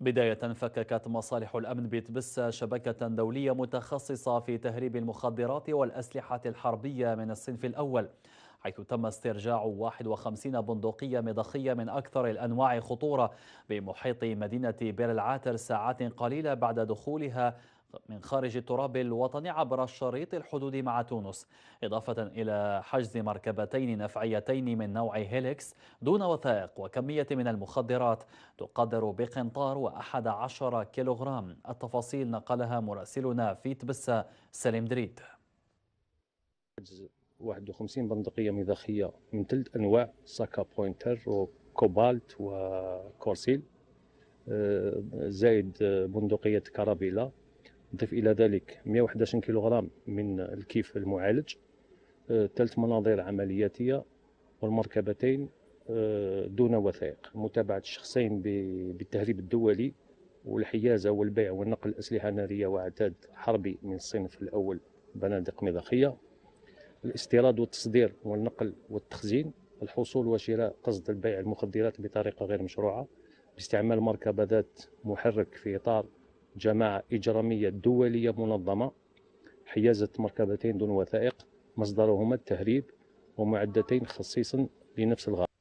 بداية فككت مصالح الأمن بتبسة شبكة دولية متخصصة في تهريب المخدرات والأسلحة الحربية من الصنف الأول حيث تم استرجاع 51 بندقية مضخية من أكثر الأنواع خطورة بمحيط مدينة بير العاتر ساعات قليلة بعد دخولها من خارج التراب الوطني عبر الشريط الحدودي مع تونس إضافة إلى حجز مركبتين نفعيتين من نوع هيليكس دون وثائق وكمية من المخدرات تقدر بقنطار وأحد عشر كيلوغرام التفاصيل نقلها مراسلنا في تبسة سليم دريد 51 بندقية مذاخية من ثلاث أنواع ساكا بوينتر وكوبالت وكورسيل آه، زائد بندقية كارابيلا نضيف إلى ذلك 111 كيلوغرام من الكيف المعالج ثلاث آه، مناظير عملياتية والمركبتين آه، دون وثائق متابعة الشخصين بالتهريب الدولي والحيازة والبيع والنقل أسلحة نارية وعتاد حربي من الصنف الأول بنادق مضاخية الاستيراد والتصدير والنقل والتخزين الحصول وشراء قصد البيع المخدرات بطريقة غير مشروعة باستعمال مركبة ذات محرك في إطار جماعة إجرامية دولية منظمة حيازة مركبتين دون وثائق مصدرهما التهريب ومعدتين خصيصا لنفس الغرض